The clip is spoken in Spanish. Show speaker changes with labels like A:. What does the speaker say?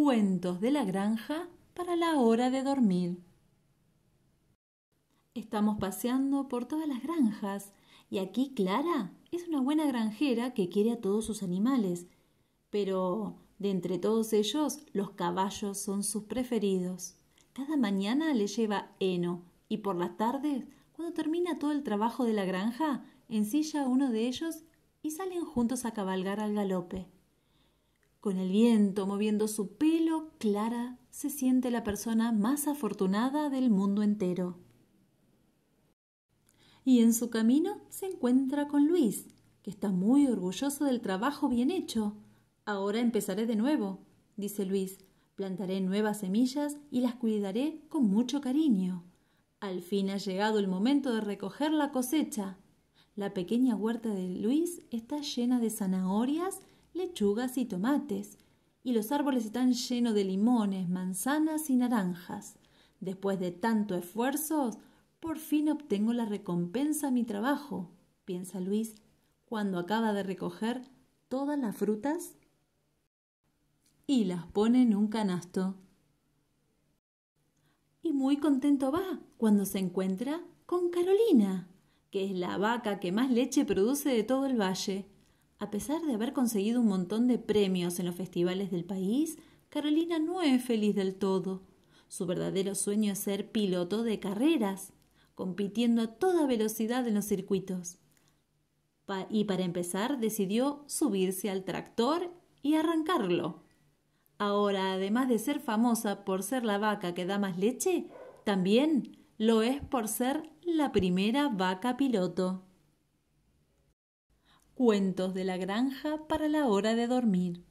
A: cuentos de la granja para la hora de dormir. Estamos paseando por todas las granjas y aquí Clara es una buena granjera que quiere a todos sus animales, pero de entre todos ellos los caballos son sus preferidos. Cada mañana le lleva heno y por las tardes, cuando termina todo el trabajo de la granja, ensilla a uno de ellos y salen juntos a cabalgar al galope. Con el viento moviendo su pelo, Clara se siente la persona más afortunada del mundo entero. Y en su camino se encuentra con Luis, que está muy orgulloso del trabajo bien hecho. Ahora empezaré de nuevo, dice Luis. Plantaré nuevas semillas y las cuidaré con mucho cariño. Al fin ha llegado el momento de recoger la cosecha. La pequeña huerta de Luis está llena de zanahorias, lechugas y tomates, y los árboles están llenos de limones, manzanas y naranjas. Después de tanto esfuerzo, por fin obtengo la recompensa a mi trabajo, piensa Luis, cuando acaba de recoger todas las frutas y las pone en un canasto. Y muy contento va cuando se encuentra con Carolina, que es la vaca que más leche produce de todo el valle. A pesar de haber conseguido un montón de premios en los festivales del país, Carolina no es feliz del todo. Su verdadero sueño es ser piloto de carreras, compitiendo a toda velocidad en los circuitos. y para empezar decidió subirse al tractor y arrancarlo. Ahora, además de ser famosa por ser la vaca que da más leche, también lo es por ser la primera vaca piloto. Cuentos de la granja para la hora de dormir.